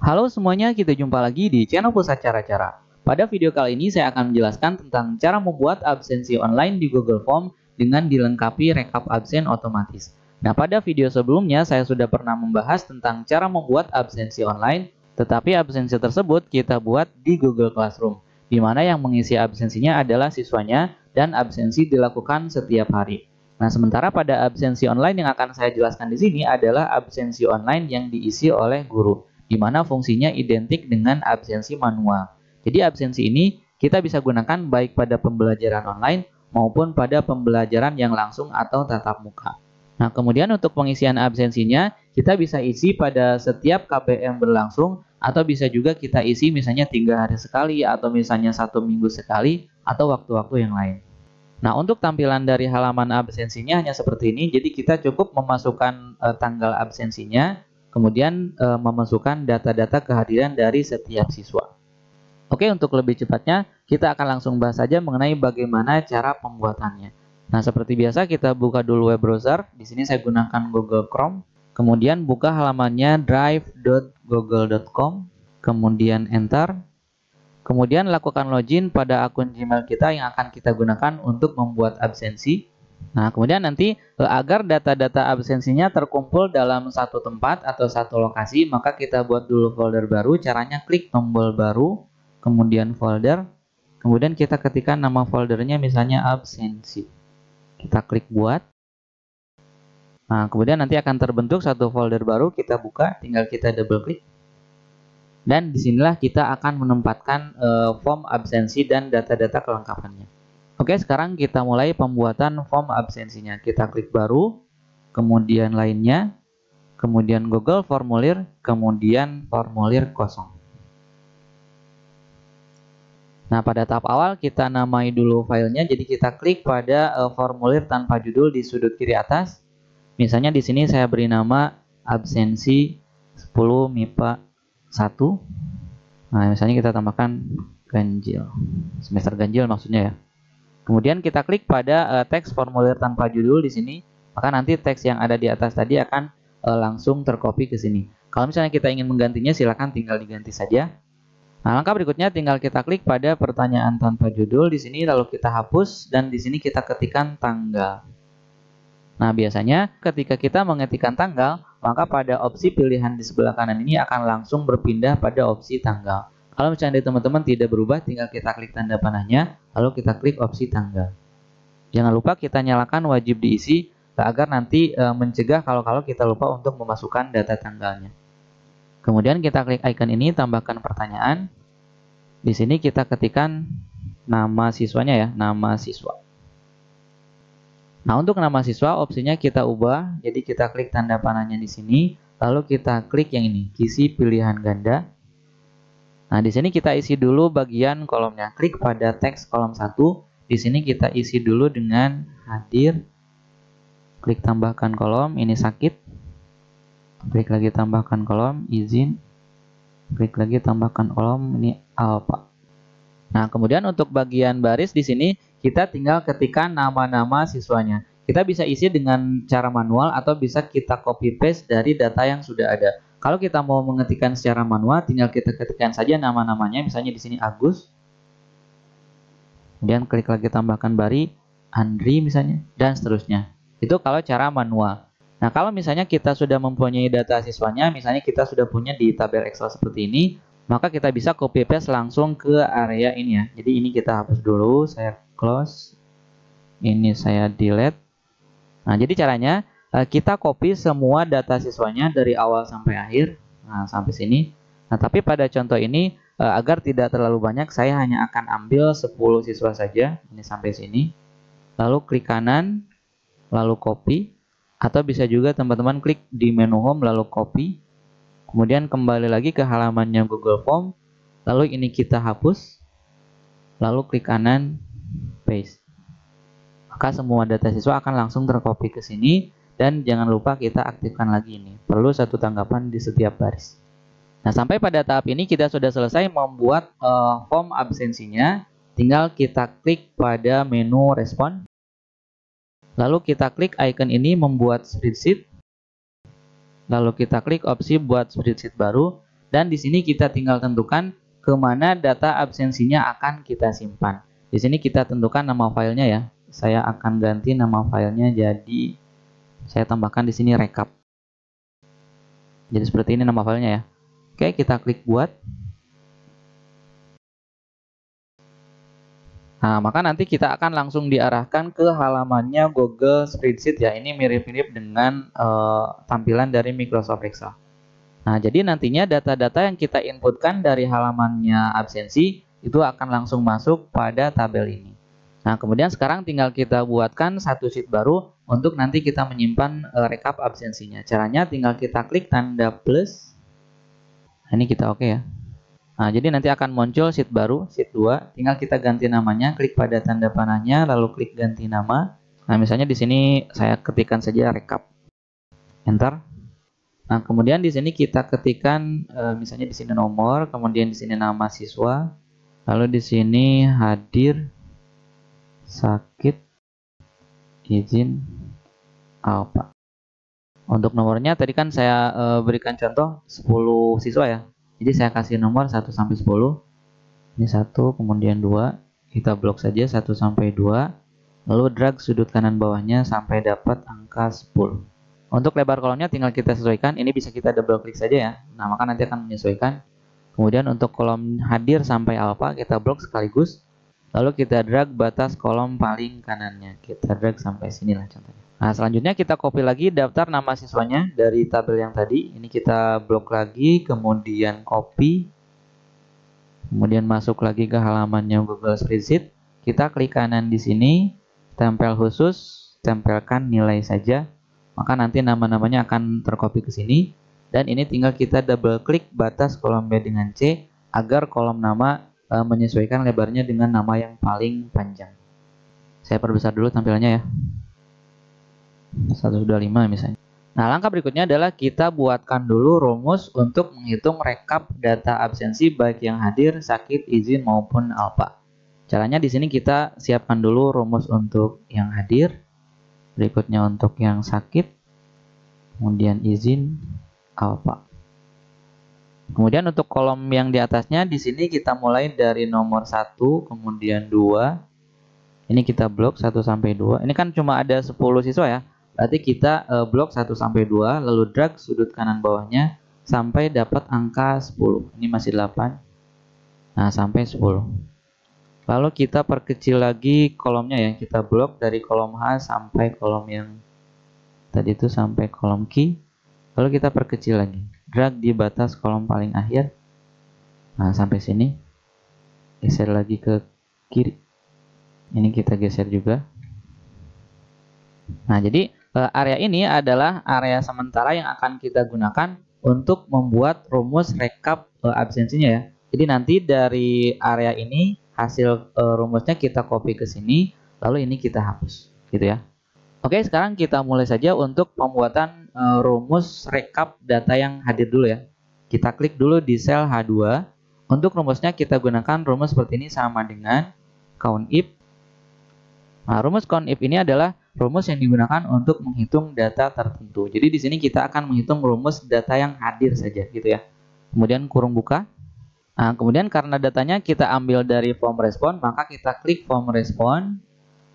Halo semuanya, kita jumpa lagi di channel Pusat Cara-Cara. Pada video kali ini saya akan menjelaskan tentang cara membuat absensi online di Google Form dengan dilengkapi rekap absen otomatis. Nah, pada video sebelumnya saya sudah pernah membahas tentang cara membuat absensi online, tetapi absensi tersebut kita buat di Google Classroom, di mana yang mengisi absensinya adalah siswanya dan absensi dilakukan setiap hari. Nah, sementara pada absensi online yang akan saya jelaskan di sini adalah absensi online yang diisi oleh guru di mana fungsinya identik dengan absensi manual. Jadi absensi ini kita bisa gunakan baik pada pembelajaran online maupun pada pembelajaran yang langsung atau tatap muka. Nah, kemudian untuk pengisian absensinya, kita bisa isi pada setiap KPM berlangsung atau bisa juga kita isi misalnya tiga hari sekali atau misalnya satu minggu sekali atau waktu-waktu yang lain. Nah, untuk tampilan dari halaman absensinya hanya seperti ini. Jadi, kita cukup memasukkan eh, tanggal absensinya, kemudian e, memasukkan data-data kehadiran dari setiap siswa. Oke, untuk lebih cepatnya, kita akan langsung bahas saja mengenai bagaimana cara pembuatannya. Nah, seperti biasa kita buka dulu web browser. Di sini saya gunakan Google Chrome. Kemudian buka halamannya drive.google.com, kemudian enter. Kemudian lakukan login pada akun Gmail kita yang akan kita gunakan untuk membuat absensi. Nah, kemudian nanti e, agar data-data absensinya terkumpul dalam satu tempat atau satu lokasi, maka kita buat dulu folder baru. Caranya klik tombol baru, kemudian folder, kemudian kita ketikkan nama foldernya misalnya absensi. Kita klik buat. Nah, kemudian nanti akan terbentuk satu folder baru, kita buka, tinggal kita double klik. Dan disinilah kita akan menempatkan e, form absensi dan data-data kelengkapannya. Oke, sekarang kita mulai pembuatan form absensinya. Kita klik baru, kemudian lainnya, kemudian Google formulir, kemudian formulir kosong. Nah, pada tahap awal kita namai dulu filenya, jadi kita klik pada eh, formulir tanpa judul di sudut kiri atas. Misalnya di sini saya beri nama absensi 10 MIPA 1. Nah, misalnya kita tambahkan ganjil. Semester ganjil maksudnya ya. Kemudian kita klik pada uh, teks formulir tanpa judul di sini, maka nanti teks yang ada di atas tadi akan uh, langsung tercopy ke sini. Kalau misalnya kita ingin menggantinya, silakan tinggal diganti saja. Nah, langkah berikutnya tinggal kita klik pada pertanyaan tanpa judul di sini, lalu kita hapus dan di sini kita ketikkan tanggal. Nah, biasanya ketika kita mengetikkan tanggal, maka pada opsi pilihan di sebelah kanan ini akan langsung berpindah pada opsi tanggal. Kalau misalnya teman-teman tidak berubah, tinggal kita klik tanda panahnya, lalu kita klik opsi tanggal. Jangan lupa kita nyalakan wajib diisi agar nanti e, mencegah kalau-kalau kita lupa untuk memasukkan data tanggalnya. Kemudian kita klik icon ini, tambahkan pertanyaan. Di sini kita ketikkan nama siswanya ya, nama siswa. Nah, untuk nama siswa opsinya kita ubah, jadi kita klik tanda panahnya di sini, lalu kita klik yang ini, kisi pilihan ganda. Nah, di sini kita isi dulu bagian kolomnya. Klik pada teks kolom 1. Di sini kita isi dulu dengan hadir. Klik tambahkan kolom, ini sakit. Klik lagi tambahkan kolom, izin. Klik lagi tambahkan kolom, ini apa? Nah, kemudian untuk bagian baris di sini kita tinggal ketikkan nama-nama siswanya. Kita bisa isi dengan cara manual atau bisa kita copy paste dari data yang sudah ada. Kalau kita mau mengetikkan secara manual, tinggal kita ketikkan saja nama-namanya. Misalnya di sini Agus. Kemudian klik lagi tambahkan Bari, Andri misalnya, dan seterusnya. Itu kalau cara manual. Nah, kalau misalnya kita sudah mempunyai data siswanya, misalnya kita sudah punya di tabel Excel seperti ini, maka kita bisa copy paste langsung ke area ini ya. Jadi ini kita hapus dulu, saya close, ini saya delete. Nah, jadi caranya Eh, kita copy semua data siswanya dari awal sampai akhir nah, sampai sini nah tapi pada contoh ini eh, agar tidak terlalu banyak saya hanya akan ambil 10 siswa saja ini sampai sini lalu klik kanan lalu copy atau bisa juga teman-teman klik di menu home lalu copy kemudian kembali lagi ke halamannya Google Form lalu ini kita hapus lalu klik kanan paste maka semua data siswa akan langsung tercopy ke sini dan jangan lupa kita aktifkan lagi ini. Perlu satu tanggapan di setiap baris. Nah, sampai pada tahap ini kita sudah selesai membuat uh, form absensinya. Tinggal kita klik pada menu respon. Lalu kita klik icon ini membuat spreadsheet. Lalu kita klik opsi buat spreadsheet baru. Dan di sini kita tinggal tentukan kemana data absensinya akan kita simpan. Di sini kita tentukan nama filenya ya. Saya akan ganti nama filenya jadi saya tambahkan di sini rekap. Jadi seperti ini nama filenya ya. Oke, kita klik buat. Nah, maka nanti kita akan langsung diarahkan ke halamannya Google Spreadsheet ya. Ini mirip-mirip dengan uh, tampilan dari Microsoft Excel. Nah, jadi nantinya data-data yang kita inputkan dari halamannya absensi itu akan langsung masuk pada tabel ini. Nah, kemudian sekarang tinggal kita buatkan satu sheet baru untuk nanti kita menyimpan uh, rekap absensinya. Caranya tinggal kita klik tanda plus. Nah, ini kita oke okay ya. Nah, jadi nanti akan muncul sheet baru, sheet 2. Tinggal kita ganti namanya, klik pada tanda panahnya, lalu klik ganti nama. Nah, misalnya di sini saya ketikkan saja rekap. Enter. Nah, kemudian di sini kita ketikkan uh, misalnya di sini nomor, kemudian di sini nama siswa, lalu di sini hadir sakit izin apa Untuk nomornya tadi kan saya e, berikan contoh 10 siswa ya. Jadi saya kasih nomor 1 sampai 10. Ini 1 kemudian 2. Kita blok saja 1 sampai 2. Lalu drag sudut kanan bawahnya sampai dapat angka 10. Untuk lebar kolomnya tinggal kita sesuaikan. Ini bisa kita double klik saja ya. Nah, maka nanti akan menyesuaikan. Kemudian untuk kolom hadir sampai alfa kita blok sekaligus. Lalu kita drag batas kolom paling kanannya. Kita drag sampai sini lah contohnya. Nah, selanjutnya kita copy lagi daftar nama siswanya dari tabel yang tadi. Ini kita blok lagi, kemudian copy. Kemudian masuk lagi ke halamannya Google Spreadsheet. Kita klik kanan di sini, tempel khusus, tempelkan nilai saja. Maka nanti nama-namanya akan tercopy ke sini. Dan ini tinggal kita double klik batas kolom B dengan C agar kolom nama Eh, menyesuaikan lebarnya dengan nama yang paling panjang. Saya perbesar dulu tampilannya ya. 125 misalnya. Nah, langkah berikutnya adalah kita buatkan dulu rumus untuk menghitung rekap data absensi baik yang hadir, sakit, izin maupun alpa. Caranya di sini kita siapkan dulu rumus untuk yang hadir, berikutnya untuk yang sakit, kemudian izin alpa. Kemudian untuk kolom yang di atasnya di sini kita mulai dari nomor 1 kemudian 2. Ini kita blok 1 sampai 2. Ini kan cuma ada 10 siswa ya. Berarti kita uh, blok 1 sampai 2 lalu drag sudut kanan bawahnya sampai dapat angka 10. Ini masih 8. Nah, sampai 10. Lalu kita perkecil lagi kolomnya ya. Kita blok dari kolom H sampai kolom yang tadi itu sampai kolom Q. Lalu kita perkecil lagi drag di batas kolom paling akhir nah sampai sini geser lagi ke kiri ini kita geser juga nah jadi eh, area ini adalah area sementara yang akan kita gunakan untuk membuat rumus rekap eh, absensinya ya jadi nanti dari area ini hasil eh, rumusnya kita copy ke sini lalu ini kita hapus gitu ya Oke sekarang kita mulai saja untuk pembuatan uh, rumus rekap data yang hadir dulu ya. Kita klik dulu di sel H2. Untuk rumusnya kita gunakan rumus seperti ini sama dengan COUNTIF. Nah, rumus count if ini adalah rumus yang digunakan untuk menghitung data tertentu. Jadi di sini kita akan menghitung rumus data yang hadir saja gitu ya. Kemudian kurung buka. Nah, kemudian karena datanya kita ambil dari form respon, maka kita klik form respon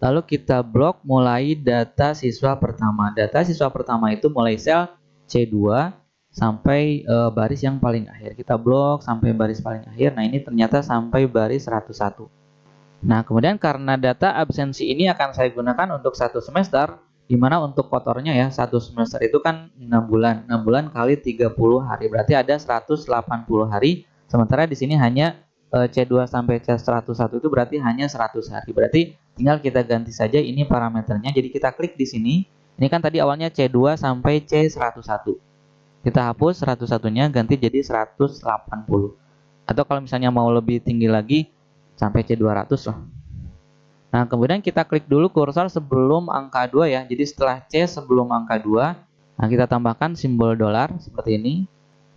Lalu kita blok mulai data siswa pertama. Data siswa pertama itu mulai sel C2 sampai e, baris yang paling akhir. Kita blok sampai baris paling akhir. Nah, ini ternyata sampai baris 101. Nah, kemudian karena data absensi ini akan saya gunakan untuk satu semester, dimana untuk kotornya ya, satu semester itu kan 6 bulan. 6 bulan kali 30 hari, berarti ada 180 hari. Sementara di sini hanya Eh, C2 sampai C101 itu berarti hanya 100 hari. Berarti tinggal kita ganti saja ini parameternya. Jadi kita klik di sini. Ini kan tadi awalnya C2 sampai C101. Kita hapus 101-nya ganti jadi 180. Atau kalau misalnya mau lebih tinggi lagi sampai C200 lah. Nah, kemudian kita klik dulu kursor sebelum angka 2 ya. Jadi setelah C sebelum angka 2, nah kita tambahkan simbol dolar seperti ini.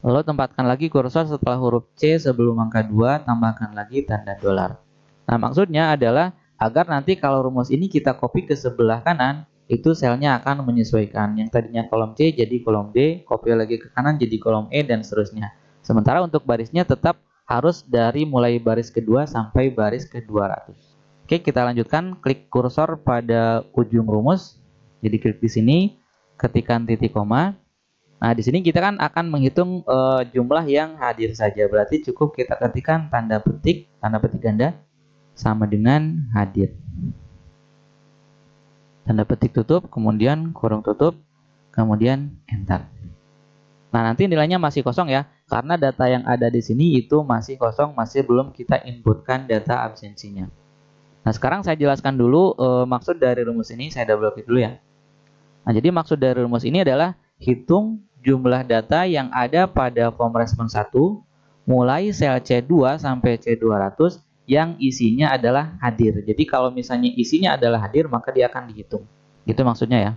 Lalu tempatkan lagi kursor setelah huruf C sebelum angka 2, tambahkan lagi tanda dolar. Nah, maksudnya adalah agar nanti kalau rumus ini kita copy ke sebelah kanan, itu selnya akan menyesuaikan. Yang tadinya kolom C jadi kolom D, copy lagi ke kanan jadi kolom E, dan seterusnya. Sementara untuk barisnya tetap harus dari mulai baris kedua sampai baris ke 200. Oke, kita lanjutkan. Klik kursor pada ujung rumus. Jadi klik di sini, ketikan titik koma. Nah, di sini kita kan akan menghitung uh, jumlah yang hadir saja. Berarti cukup kita ketikkan tanda petik, tanda petik ganda sama dengan hadir. Tanda petik tutup, kemudian kurung tutup, kemudian enter. Nah, nanti nilainya masih kosong ya, karena data yang ada di sini itu masih kosong, masih belum kita inputkan data absensinya. Nah, sekarang saya jelaskan dulu e, maksud dari rumus ini, saya double klik dulu ya. Nah, jadi maksud dari rumus ini adalah hitung jumlah data yang ada pada form respon 1 mulai sel C2 sampai C200 yang isinya adalah hadir. Jadi kalau misalnya isinya adalah hadir maka dia akan dihitung. Gitu maksudnya ya.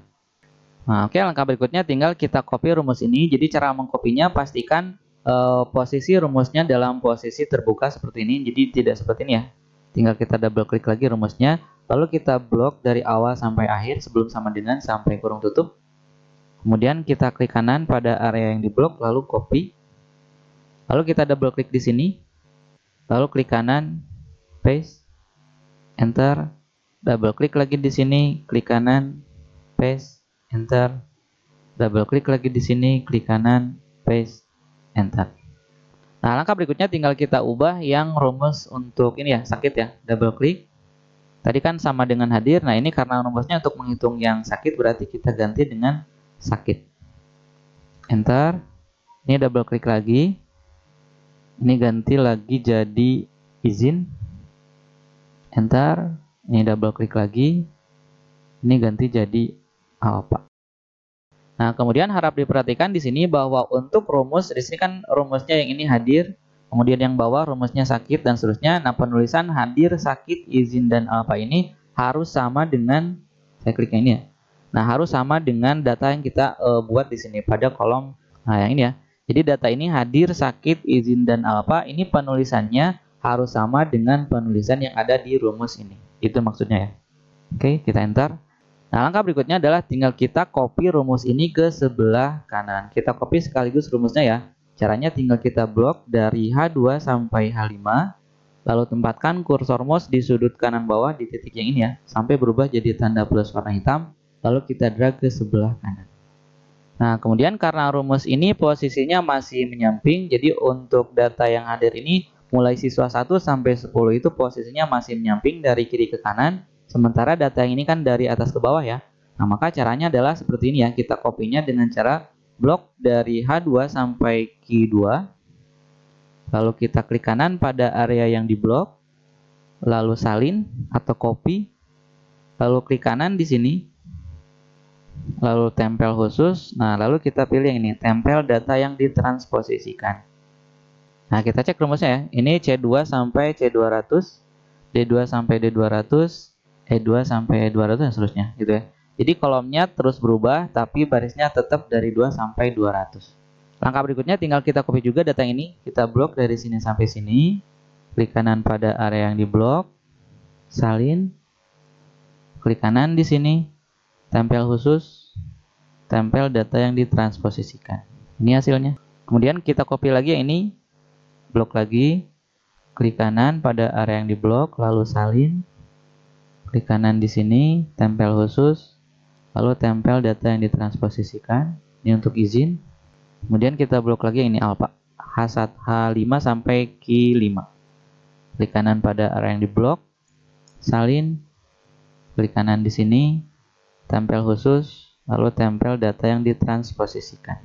Nah, oke langkah berikutnya tinggal kita copy rumus ini. Jadi cara mengkopinya pastikan e, posisi rumusnya dalam posisi terbuka seperti ini. Jadi tidak seperti ini ya. Tinggal kita double klik lagi rumusnya. Lalu kita blok dari awal sampai akhir sebelum sama dengan sampai kurung tutup. Kemudian kita klik kanan pada area yang diblok lalu copy. Lalu kita double klik di sini, lalu klik kanan, paste, enter, double klik lagi di sini, klik kanan, paste, enter, double klik lagi di sini, klik kanan, paste, enter. Nah, langkah berikutnya tinggal kita ubah yang rumus untuk ini ya, sakit ya, double klik. Tadi kan sama dengan hadir, nah ini karena rumusnya untuk menghitung yang sakit berarti kita ganti dengan sakit. Enter. Ini double klik lagi. Ini ganti lagi jadi izin. Enter. Ini double klik lagi. Ini ganti jadi apa? Nah, kemudian harap diperhatikan di sini bahwa untuk rumus, di sini kan rumusnya yang ini hadir, kemudian yang bawah rumusnya sakit dan seterusnya. Nah, penulisan hadir, sakit, izin, dan apa ini harus sama dengan, saya kliknya ini ya, Nah, harus sama dengan data yang kita uh, buat di sini pada kolom nah yang ini ya. Jadi data ini hadir, sakit, izin dan apa ini penulisannya harus sama dengan penulisan yang ada di rumus ini. Itu maksudnya ya. Oke, kita enter. Nah, langkah berikutnya adalah tinggal kita copy rumus ini ke sebelah kanan. Kita copy sekaligus rumusnya ya. Caranya tinggal kita blok dari H2 sampai H5, lalu tempatkan kursor mouse di sudut kanan bawah di titik yang ini ya, sampai berubah jadi tanda plus warna hitam lalu kita drag ke sebelah kanan. Nah, kemudian karena rumus ini posisinya masih menyamping, jadi untuk data yang hadir ini mulai siswa 1 sampai 10 itu posisinya masih menyamping dari kiri ke kanan, sementara data yang ini kan dari atas ke bawah ya. Nah, maka caranya adalah seperti ini ya, kita copy-nya dengan cara blok dari H2 sampai Q2. Lalu kita klik kanan pada area yang di blok, lalu salin atau copy, lalu klik kanan di sini, lalu tempel khusus. Nah, lalu kita pilih yang ini, tempel data yang ditransposisikan. Nah, kita cek rumusnya ya. Ini C2 sampai C200, D2 sampai D200, E2 sampai E200 dan seterusnya gitu ya. Jadi kolomnya terus berubah tapi barisnya tetap dari 2 sampai 200. Langkah berikutnya tinggal kita copy juga data ini, kita blok dari sini sampai sini. Klik kanan pada area yang diblok, salin, klik kanan di sini, tempel khusus, tempel data yang ditransposisikan. Ini hasilnya. Kemudian kita copy lagi yang ini, blok lagi, klik kanan pada area yang diblok, lalu salin, klik kanan di sini, tempel khusus, lalu tempel data yang ditransposisikan, ini untuk izin. Kemudian kita blok lagi yang ini alpha, H1, H5 sampai Q5. Klik kanan pada area yang diblok, salin, klik kanan di sini, tempel khusus, lalu tempel data yang ditransposisikan.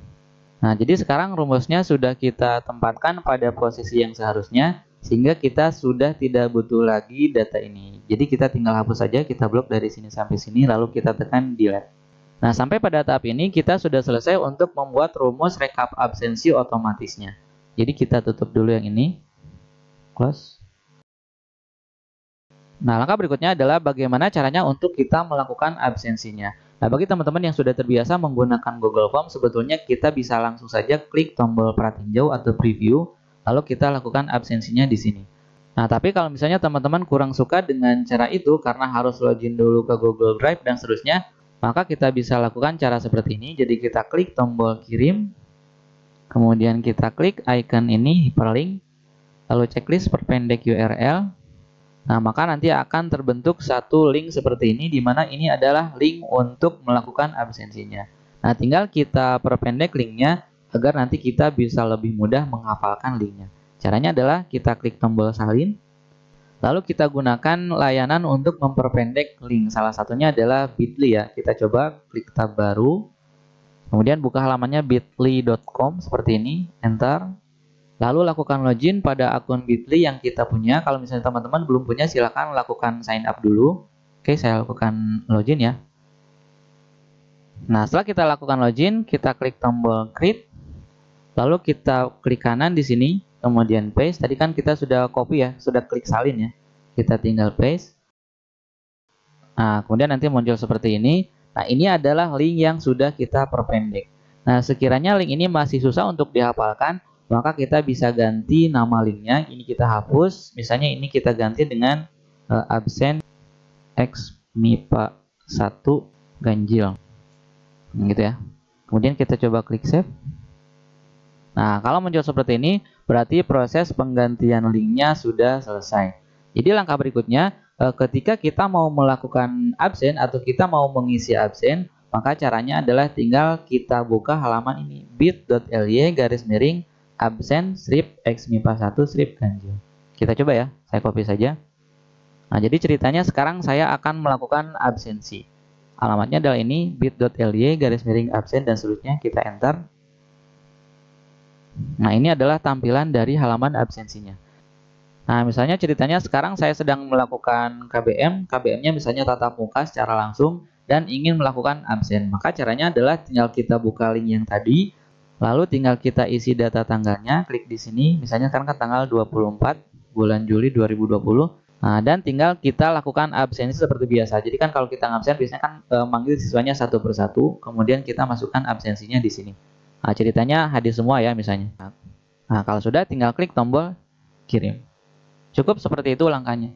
Nah, jadi sekarang rumusnya sudah kita tempatkan pada posisi yang seharusnya, sehingga kita sudah tidak butuh lagi data ini. Jadi kita tinggal hapus saja, kita blok dari sini sampai sini, lalu kita tekan delete. Nah, sampai pada tahap ini kita sudah selesai untuk membuat rumus rekap absensi otomatisnya. Jadi kita tutup dulu yang ini. Close. Nah, langkah berikutnya adalah bagaimana caranya untuk kita melakukan absensinya. Nah, bagi teman-teman yang sudah terbiasa menggunakan Google Form, sebetulnya kita bisa langsung saja klik tombol pratinjau atau preview, lalu kita lakukan absensinya di sini. Nah, tapi kalau misalnya teman-teman kurang suka dengan cara itu karena harus login dulu ke Google Drive dan seterusnya, maka kita bisa lakukan cara seperti ini. Jadi kita klik tombol kirim, kemudian kita klik icon ini hyperlink, lalu checklist perpendek URL, Nah, maka nanti akan terbentuk satu link seperti ini di mana ini adalah link untuk melakukan absensinya. Nah, tinggal kita perpendek linknya agar nanti kita bisa lebih mudah menghafalkan linknya. Caranya adalah kita klik tombol salin, lalu kita gunakan layanan untuk memperpendek link. Salah satunya adalah bit.ly ya. Kita coba klik tab baru, kemudian buka halamannya bit.ly.com seperti ini, enter. Lalu lakukan login pada akun Bitly yang kita punya. Kalau misalnya teman-teman belum punya, silakan lakukan sign up dulu. Oke, saya lakukan login ya. Nah, setelah kita lakukan login, kita klik tombol create. Lalu kita klik kanan di sini, kemudian paste. Tadi kan kita sudah copy ya, sudah klik salin ya. Kita tinggal paste. Nah, kemudian nanti muncul seperti ini. Nah, ini adalah link yang sudah kita perpendek. Nah, sekiranya link ini masih susah untuk dihafalkan, maka kita bisa ganti nama linknya ini kita hapus misalnya ini kita ganti dengan uh, absen x mipa 1 ganjil gitu ya kemudian kita coba klik save nah kalau muncul seperti ini berarti proses penggantian linknya sudah selesai jadi langkah berikutnya eh, ketika kita mau melakukan absen atau kita mau mengisi absen maka caranya adalah tinggal kita buka halaman ini bit.ly garis miring absen strip x MIPA 1 strip ganjil. Kita coba ya, saya copy saja. Nah, jadi ceritanya sekarang saya akan melakukan absensi. Alamatnya adalah ini bit.ly garis miring absen dan seterusnya kita enter. Nah, ini adalah tampilan dari halaman absensinya. Nah, misalnya ceritanya sekarang saya sedang melakukan KBM, KBM-nya misalnya tatap muka secara langsung dan ingin melakukan absen. Maka caranya adalah tinggal kita buka link yang tadi, Lalu tinggal kita isi data tanggalnya, klik di sini, misalnya sekarang kan tanggal 24 bulan Juli 2020. Nah, dan tinggal kita lakukan absensi seperti biasa. Jadi kan kalau kita ngabsen biasanya kan e, manggil siswanya satu persatu, kemudian kita masukkan absensinya di sini. Nah, ceritanya hadir semua ya misalnya. Nah, kalau sudah tinggal klik tombol kirim. Cukup seperti itu langkahnya.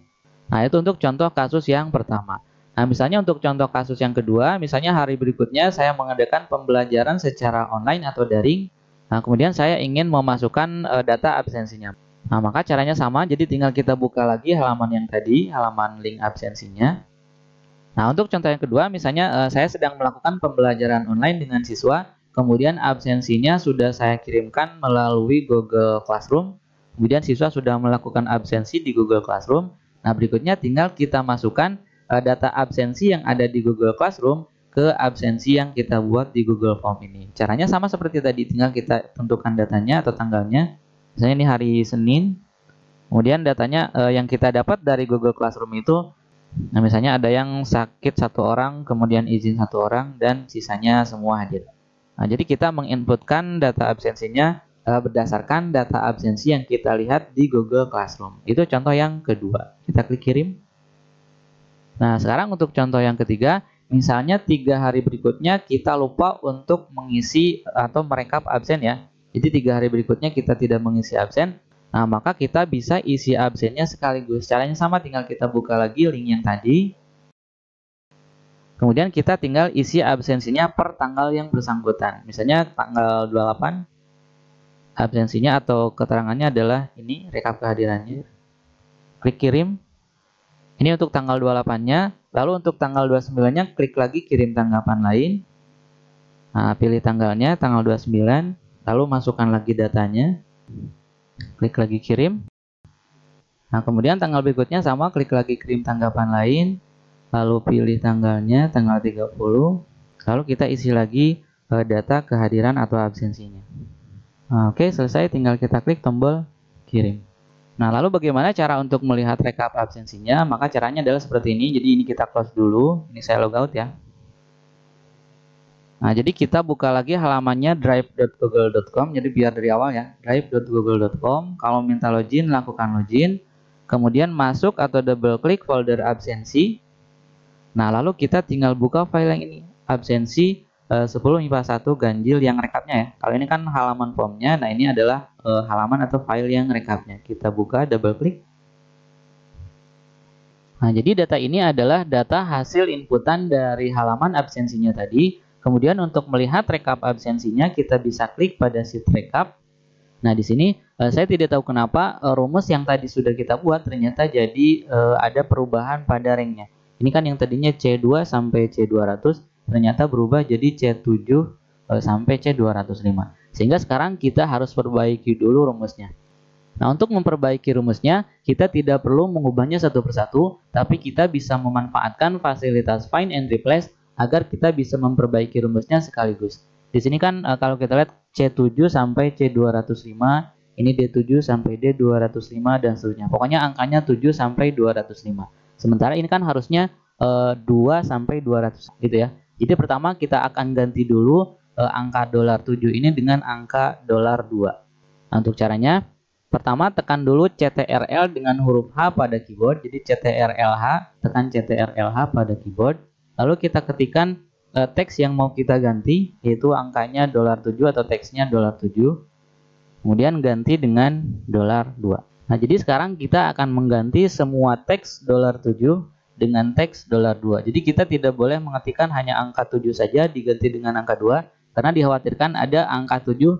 Nah, itu untuk contoh kasus yang pertama. Nah, misalnya untuk contoh kasus yang kedua, misalnya hari berikutnya saya mengadakan pembelajaran secara online atau daring. Nah, kemudian saya ingin memasukkan uh, data absensinya. Nah, maka caranya sama, jadi tinggal kita buka lagi halaman yang tadi, halaman link absensinya. Nah, untuk contoh yang kedua, misalnya uh, saya sedang melakukan pembelajaran online dengan siswa, kemudian absensinya sudah saya kirimkan melalui Google Classroom, kemudian siswa sudah melakukan absensi di Google Classroom. Nah, berikutnya tinggal kita masukkan Eh, data absensi yang ada di Google Classroom ke absensi yang kita buat di Google Form ini. Caranya sama seperti tadi, tinggal kita tentukan datanya atau tanggalnya. Misalnya ini hari Senin, kemudian datanya eh, yang kita dapat dari Google Classroom itu, nah misalnya ada yang sakit satu orang, kemudian izin satu orang, dan sisanya semua hadir. Nah, jadi kita menginputkan data absensinya eh, berdasarkan data absensi yang kita lihat di Google Classroom. Itu contoh yang kedua. Kita klik kirim. Nah, sekarang untuk contoh yang ketiga, misalnya tiga hari berikutnya kita lupa untuk mengisi atau merekap absen ya. Jadi tiga hari berikutnya kita tidak mengisi absen. Nah, maka kita bisa isi absennya sekaligus. Caranya sama, tinggal kita buka lagi link yang tadi. Kemudian kita tinggal isi absensinya per tanggal yang bersangkutan. Misalnya tanggal 28, absensinya atau keterangannya adalah ini, rekap kehadirannya. Klik kirim. Ini untuk tanggal 28-nya. Lalu untuk tanggal 29-nya klik lagi kirim tanggapan lain. Nah, pilih tanggalnya, tanggal 29. Lalu masukkan lagi datanya. Klik lagi kirim. Nah, kemudian tanggal berikutnya sama, klik lagi kirim tanggapan lain. Lalu pilih tanggalnya, tanggal 30. Lalu kita isi lagi eh, data kehadiran atau absensinya. Nah, Oke, okay, selesai. Tinggal kita klik tombol kirim. Nah, lalu bagaimana cara untuk melihat rekap absensinya? Maka caranya adalah seperti ini. Jadi ini kita close dulu. Ini saya logout ya. Nah, jadi kita buka lagi halamannya drive.google.com. Jadi biar dari awal ya, drive.google.com. Kalau minta login, lakukan login. Kemudian masuk atau double klik folder absensi. Nah, lalu kita tinggal buka file yang ini, absensi 10 MIPA 1 ganjil yang rekapnya ya. Kalau ini kan halaman formnya, nah ini adalah uh, halaman atau file yang rekapnya. Kita buka, double klik. Nah, jadi data ini adalah data hasil inputan dari halaman absensinya tadi. Kemudian untuk melihat rekap absensinya, kita bisa klik pada sheet rekap. Nah, di sini uh, saya tidak tahu kenapa uh, rumus yang tadi sudah kita buat ternyata jadi uh, ada perubahan pada ranknya. Ini kan yang tadinya C2 sampai C200, ternyata berubah jadi C7 eh, sampai C205. Sehingga sekarang kita harus perbaiki dulu rumusnya. Nah, untuk memperbaiki rumusnya, kita tidak perlu mengubahnya satu persatu, tapi kita bisa memanfaatkan fasilitas find and replace agar kita bisa memperbaiki rumusnya sekaligus. Di sini kan eh, kalau kita lihat C7 sampai C205, ini D7 sampai D205 dan seterusnya. Pokoknya angkanya 7 sampai 205. Sementara ini kan harusnya 2 eh, sampai 200 gitu ya. Jadi pertama kita akan ganti dulu e, angka dolar 7 ini dengan angka dolar 2. Nah, untuk caranya, pertama tekan dulu CTRL dengan huruf H pada keyboard. Jadi Ctrl h, tekan Ctrl h pada keyboard. Lalu kita ketikkan e, teks yang mau kita ganti, yaitu angkanya dolar 7 atau teksnya dolar 7. Kemudian ganti dengan dolar 2. Nah, jadi sekarang kita akan mengganti semua teks dolar 7 dengan teks dolar 2. Jadi kita tidak boleh mengetikkan hanya angka 7 saja diganti dengan angka 2 karena dikhawatirkan ada angka 7 eh,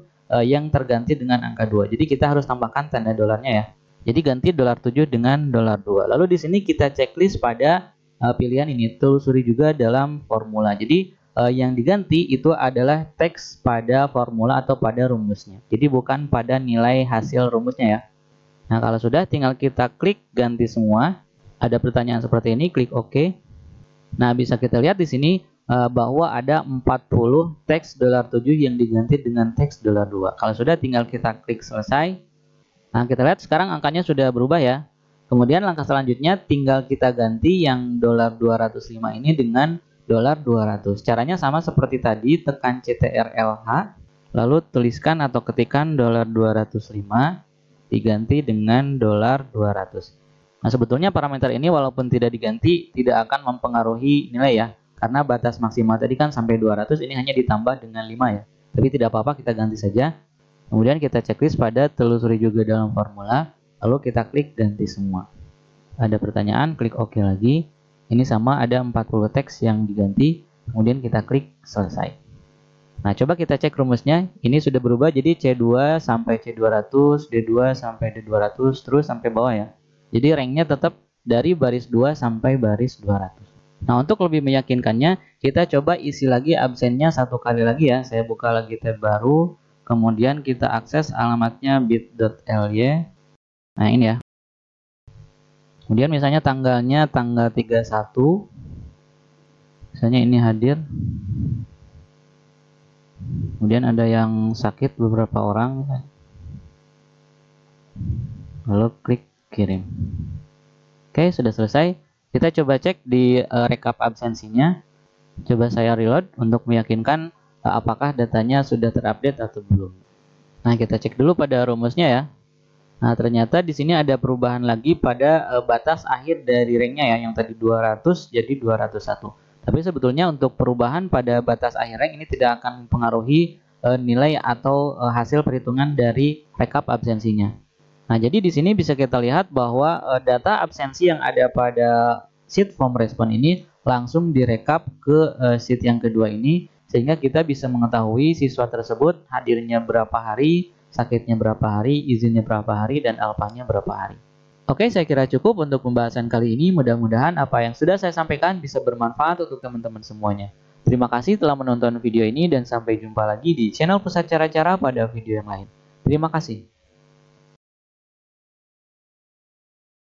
yang terganti dengan angka 2. Jadi kita harus tambahkan tanda dolarnya ya. Jadi ganti dolar 7 dengan dolar 2. Lalu di sini kita checklist pada eh, pilihan ini telusuri juga dalam formula. Jadi eh, yang diganti itu adalah teks pada formula atau pada rumusnya. Jadi bukan pada nilai hasil rumusnya ya. Nah, kalau sudah tinggal kita klik ganti semua ada pertanyaan seperti ini, klik OK. Nah, bisa kita lihat di sini uh, bahwa ada 40 teks dolar 7 yang diganti dengan teks dolar 2. Kalau sudah tinggal kita klik selesai. Nah, kita lihat sekarang angkanya sudah berubah ya. Kemudian langkah selanjutnya tinggal kita ganti yang dolar 205 ini dengan dolar 200. Caranya sama seperti tadi, tekan CTRLH, lalu tuliskan atau ketikan dolar 205 diganti dengan dolar 200. Nah, sebetulnya parameter ini walaupun tidak diganti tidak akan mempengaruhi nilai ya. Karena batas maksimal tadi kan sampai 200 ini hanya ditambah dengan 5 ya. Tapi tidak apa-apa kita ganti saja. Kemudian kita checklist pada telusuri juga dalam formula. Lalu kita klik ganti semua. Ada pertanyaan, klik OK lagi. Ini sama ada 40 teks yang diganti. Kemudian kita klik selesai. Nah, coba kita cek rumusnya. Ini sudah berubah jadi C2 sampai C200, D2 sampai D200, terus sampai bawah ya. Jadi ranknya tetap dari baris 2 sampai baris 200. Nah untuk lebih meyakinkannya kita coba isi lagi absennya satu kali lagi ya. Saya buka lagi tab baru. Kemudian kita akses alamatnya bit.ly. Nah ini ya. Kemudian misalnya tanggalnya tanggal 31. Misalnya ini hadir. Kemudian ada yang sakit beberapa orang. Lalu klik kirim. Oke, sudah selesai. Kita coba cek di uh, rekap absensinya. Coba saya reload untuk meyakinkan uh, apakah datanya sudah terupdate atau belum. Nah, kita cek dulu pada rumusnya ya. Nah, ternyata di sini ada perubahan lagi pada uh, batas akhir dari ranknya ya, yang tadi 200 jadi 201. Tapi sebetulnya untuk perubahan pada batas akhir rank ini tidak akan mempengaruhi uh, nilai atau uh, hasil perhitungan dari rekap absensinya. Nah, jadi di sini bisa kita lihat bahwa eh, data absensi yang ada pada sheet form respon ini langsung direkap ke eh, sheet yang kedua ini sehingga kita bisa mengetahui siswa tersebut hadirnya berapa hari, sakitnya berapa hari, izinnya berapa hari, dan alpanya berapa hari. Oke, saya kira cukup untuk pembahasan kali ini. Mudah-mudahan apa yang sudah saya sampaikan bisa bermanfaat untuk teman-teman semuanya. Terima kasih telah menonton video ini dan sampai jumpa lagi di channel Pusat Cara-Cara pada video yang lain. Terima kasih.